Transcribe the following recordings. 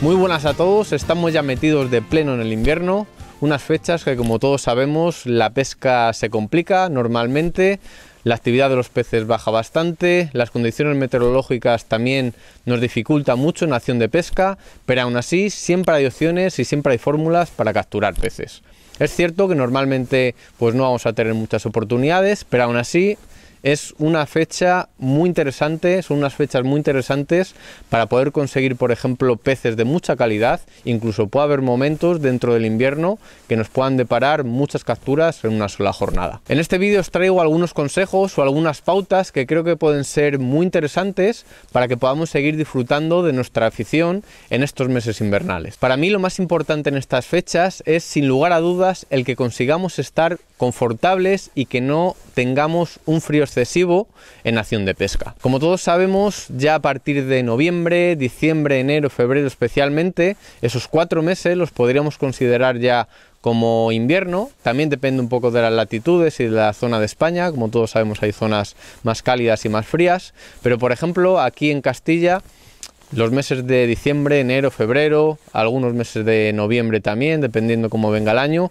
Muy buenas a todos, estamos ya metidos de pleno en el invierno, unas fechas que como todos sabemos la pesca se complica normalmente, la actividad de los peces baja bastante, las condiciones meteorológicas también nos dificultan mucho en acción de pesca, pero aún así siempre hay opciones y siempre hay fórmulas para capturar peces. Es cierto que normalmente pues no vamos a tener muchas oportunidades, pero aún así es una fecha muy interesante, son unas fechas muy interesantes para poder conseguir, por ejemplo, peces de mucha calidad. Incluso puede haber momentos dentro del invierno que nos puedan deparar muchas capturas en una sola jornada. En este vídeo os traigo algunos consejos o algunas pautas que creo que pueden ser muy interesantes para que podamos seguir disfrutando de nuestra afición en estos meses invernales. Para mí lo más importante en estas fechas es, sin lugar a dudas, el que consigamos estar confortables y que no tengamos un frío excesivo en acción de pesca. Como todos sabemos, ya a partir de noviembre, diciembre, enero, febrero especialmente, esos cuatro meses los podríamos considerar ya como invierno, también depende un poco de las latitudes y de la zona de España, como todos sabemos hay zonas más cálidas y más frías, pero por ejemplo aquí en Castilla los meses de diciembre, enero, febrero, algunos meses de noviembre también, dependiendo cómo venga el año,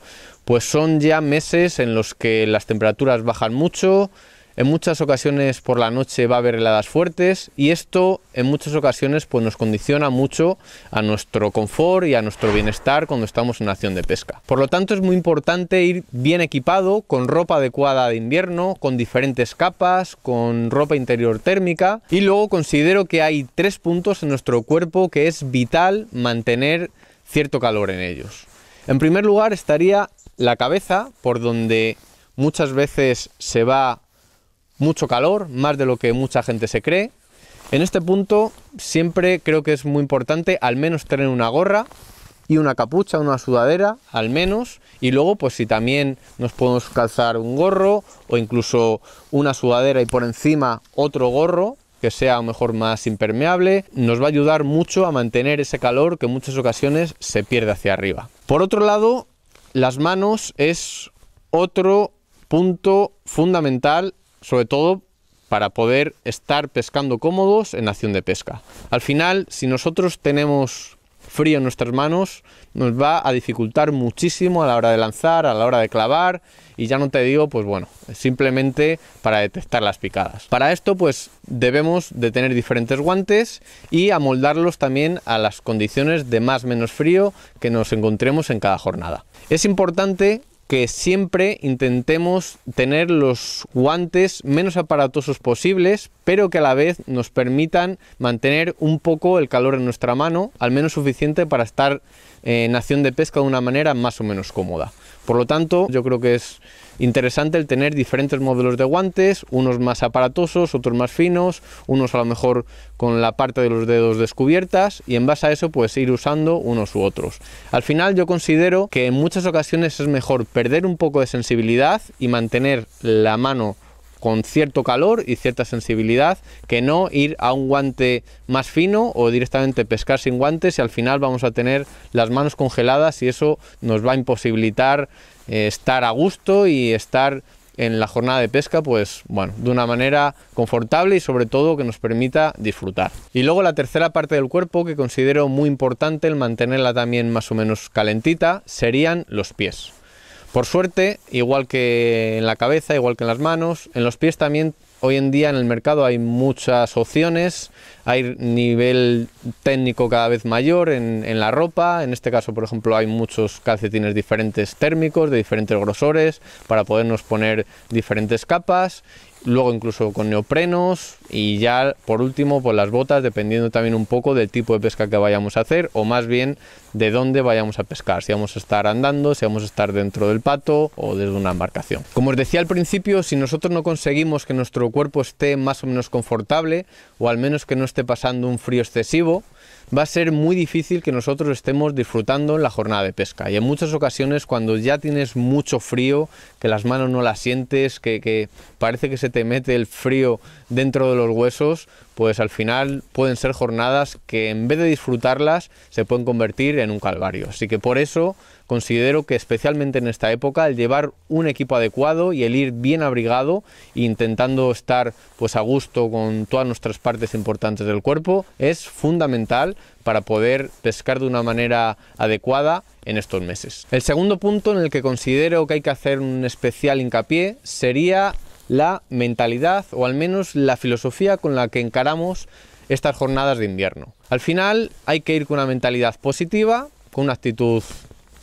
pues son ya meses en los que las temperaturas bajan mucho, en muchas ocasiones por la noche va a haber heladas fuertes y esto en muchas ocasiones pues nos condiciona mucho a nuestro confort y a nuestro bienestar cuando estamos en acción de pesca. Por lo tanto es muy importante ir bien equipado, con ropa adecuada de invierno, con diferentes capas, con ropa interior térmica y luego considero que hay tres puntos en nuestro cuerpo que es vital mantener cierto calor en ellos. En primer lugar estaría la cabeza, por donde muchas veces se va mucho calor, más de lo que mucha gente se cree. En este punto siempre creo que es muy importante al menos tener una gorra y una capucha, una sudadera, al menos, y luego pues si también nos podemos calzar un gorro o incluso una sudadera y por encima otro gorro que sea mejor más impermeable, nos va a ayudar mucho a mantener ese calor que en muchas ocasiones se pierde hacia arriba. Por otro lado, las manos es otro punto fundamental, sobre todo para poder estar pescando cómodos en acción de pesca. Al final, si nosotros tenemos frío en nuestras manos nos va a dificultar muchísimo a la hora de lanzar, a la hora de clavar y ya no te digo, pues bueno, simplemente para detectar las picadas. Para esto pues debemos de tener diferentes guantes y amoldarlos también a las condiciones de más menos frío que nos encontremos en cada jornada. Es importante que siempre intentemos tener los guantes menos aparatosos posibles, pero que a la vez nos permitan mantener un poco el calor en nuestra mano, al menos suficiente para estar en acción de pesca de una manera más o menos cómoda. Por lo tanto, yo creo que es interesante el tener diferentes modelos de guantes, unos más aparatosos, otros más finos, unos a lo mejor con la parte de los dedos descubiertas y en base a eso pues ir usando unos u otros. Al final yo considero que en muchas ocasiones es mejor perder un poco de sensibilidad y mantener la mano con cierto calor y cierta sensibilidad que no ir a un guante más fino o directamente pescar sin guantes y al final vamos a tener las manos congeladas y eso nos va a imposibilitar eh, estar a gusto y estar en la jornada de pesca, pues bueno, de una manera confortable y sobre todo que nos permita disfrutar. Y luego la tercera parte del cuerpo que considero muy importante el mantenerla también más o menos calentita serían los pies. Por suerte, igual que en la cabeza, igual que en las manos, en los pies también hoy en día en el mercado hay muchas opciones, hay nivel técnico cada vez mayor en, la ropa, en este caso por ejemplo hay muchos calcetines diferentes térmicos de diferentes grosores para podernos poner diferentes capas luego incluso con neoprenos y ya por último por pues las botas dependiendo también un poco del tipo de pesca que vayamos a hacer o más bien de dónde vayamos a pescar, si vamos a estar andando, si vamos a estar dentro del pato o desde una embarcación. Como os decía al principio, si nosotros no conseguimos que nuestro cuerpo esté más o menos confortable o al menos que no esté pasando un frío excesivo, va a ser muy difícil que nosotros estemos disfrutando en la jornada de pesca. Y en muchas ocasiones cuando ya tienes mucho frío, que las manos no las sientes, que, que parece que se te mete el frío dentro de los huesos, pues al final pueden ser jornadas que en vez de disfrutarlas se pueden convertir en un calvario. Así que por eso considero que especialmente en esta época el llevar un equipo adecuado y el ir bien abrigado intentando estar pues a gusto con todas nuestras partes importantes del cuerpo es fundamental para poder pescar de una manera adecuada en estos meses. El segundo punto en el que considero que hay que hacer un especial hincapié sería la mentalidad o al menos la filosofía con la que encaramos estas jornadas de invierno. Al final hay que ir con una mentalidad positiva, con una actitud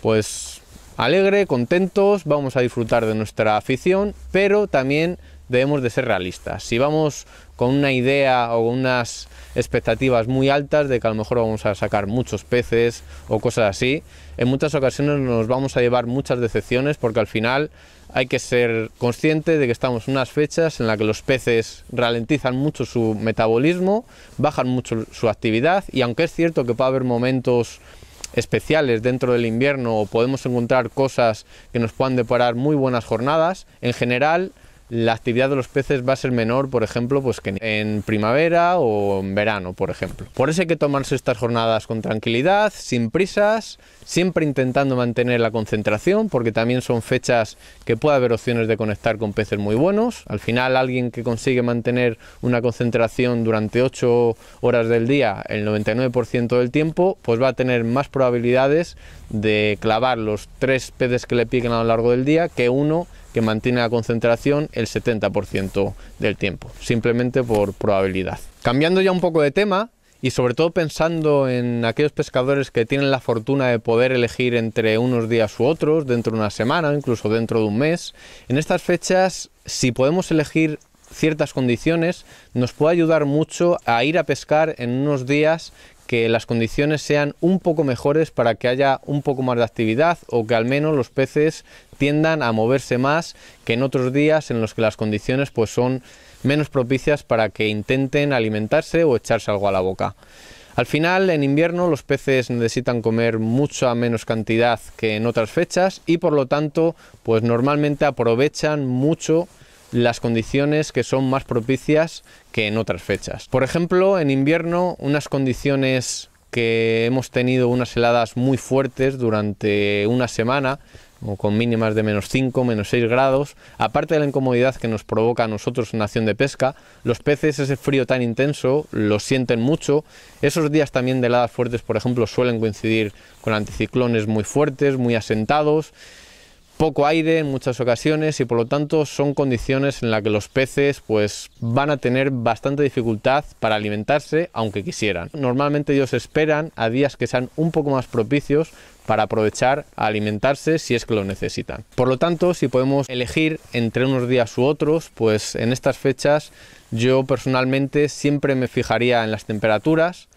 pues alegre, contentos, vamos a disfrutar de nuestra afición, pero también debemos de ser realistas. Si vamos con una idea o unas expectativas muy altas de que a lo mejor vamos a sacar muchos peces o cosas así, en muchas ocasiones nos vamos a llevar muchas decepciones porque al final hay que ser consciente de que estamos en unas fechas en las que los peces ralentizan mucho su metabolismo, bajan mucho su actividad y aunque es cierto que puede haber momentos especiales dentro del invierno o podemos encontrar cosas que nos puedan deparar muy buenas jornadas, en general la actividad de los peces va a ser menor, por ejemplo, pues que en primavera o en verano, por ejemplo. Por eso hay que tomarse estas jornadas con tranquilidad, sin prisas, siempre intentando mantener la concentración, porque también son fechas que puede haber opciones de conectar con peces muy buenos. Al final, alguien que consigue mantener una concentración durante 8 horas del día, el 99% del tiempo, pues va a tener más probabilidades de clavar los tres peces que le piquen a lo largo del día que uno que mantiene la concentración el 70% del tiempo, simplemente por probabilidad. Cambiando ya un poco de tema, y sobre todo pensando en aquellos pescadores que tienen la fortuna de poder elegir entre unos días u otros, dentro de una semana, incluso dentro de un mes, en estas fechas, si podemos elegir ciertas condiciones nos puede ayudar mucho a ir a pescar en unos días que las condiciones sean un poco mejores para que haya un poco más de actividad o que al menos los peces tiendan a moverse más que en otros días en los que las condiciones pues son menos propicias para que intenten alimentarse o echarse algo a la boca. Al final, en invierno, los peces necesitan comer mucha menos cantidad que en otras fechas y por lo tanto, pues normalmente aprovechan mucho las condiciones que son más propicias que en otras fechas. Por ejemplo, en invierno unas condiciones que hemos tenido unas heladas muy fuertes durante una semana, con mínimas de menos 5, menos 6 grados, aparte de la incomodidad que nos provoca a nosotros en acción de pesca, los peces ese frío tan intenso lo sienten mucho, esos días también de heladas fuertes, por ejemplo, suelen coincidir con anticiclones muy fuertes, muy asentados, poco aire en muchas ocasiones y por lo tanto son condiciones en las que los peces pues van a tener bastante dificultad para alimentarse aunque quisieran. Normalmente ellos esperan a días que sean un poco más propicios para aprovechar a alimentarse si es que lo necesitan. Por lo tanto, si podemos elegir entre unos días u otros, pues en estas fechas yo personalmente siempre me fijaría en las temperaturas,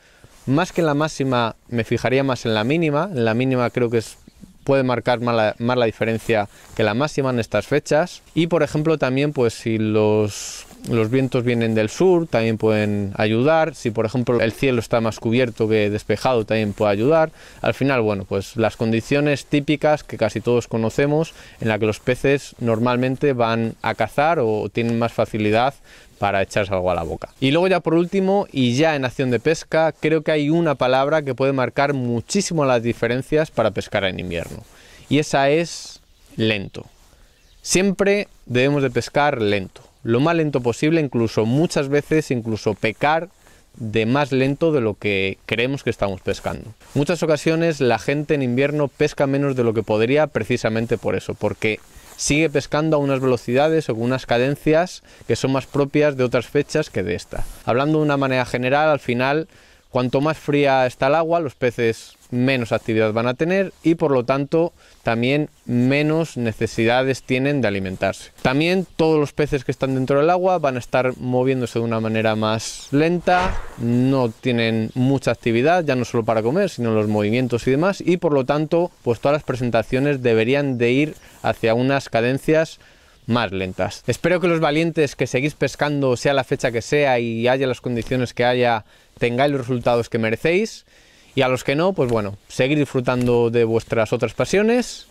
más que en la máxima me fijaría más en la mínima, en la mínima creo que es puede marcar más la, diferencia que la máxima en estas fechas. Y por ejemplo también pues si los los vientos vienen del sur, también pueden ayudar. Si por ejemplo el cielo está más cubierto que despejado, también puede ayudar. Al final, bueno, pues las condiciones típicas que casi todos conocemos, en la que los peces normalmente van a cazar o tienen más facilidad para echarse algo a la boca. Y luego ya por último, y ya en acción de pesca, creo que hay una palabra que puede marcar muchísimo las diferencias para pescar en invierno. Y esa es lento. Siempre debemos de pescar lento lo más lento posible, incluso muchas veces, incluso pecar de más lento de lo que creemos que estamos pescando. Muchas ocasiones la gente en invierno pesca menos de lo que podría precisamente por eso, porque sigue pescando a unas velocidades o con unas cadencias que son más propias de otras fechas que de esta. Hablando de una manera general, al final Cuanto más fría está el agua, los peces menos actividad van a tener y por lo tanto también menos necesidades tienen de alimentarse. También todos los peces que están dentro del agua van a estar moviéndose de una manera más lenta, no tienen mucha actividad, ya no solo para comer, sino los movimientos y demás y por lo tanto pues todas las presentaciones deberían de ir hacia unas cadencias más lentas. Espero que los valientes que seguís pescando, sea la fecha que sea y haya las condiciones que haya, tengáis los resultados que merecéis. Y a los que no, pues bueno, seguir disfrutando de vuestras otras pasiones.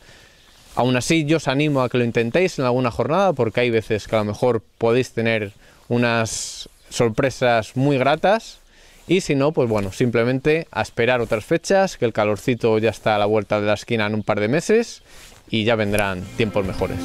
Aún así, yo os animo a que lo intentéis en alguna jornada, porque hay veces que a lo mejor podéis tener unas sorpresas muy gratas. Y si no, pues bueno, simplemente a esperar otras fechas, que el calorcito ya está a la vuelta de la esquina en un par de meses y ya vendrán tiempos mejores.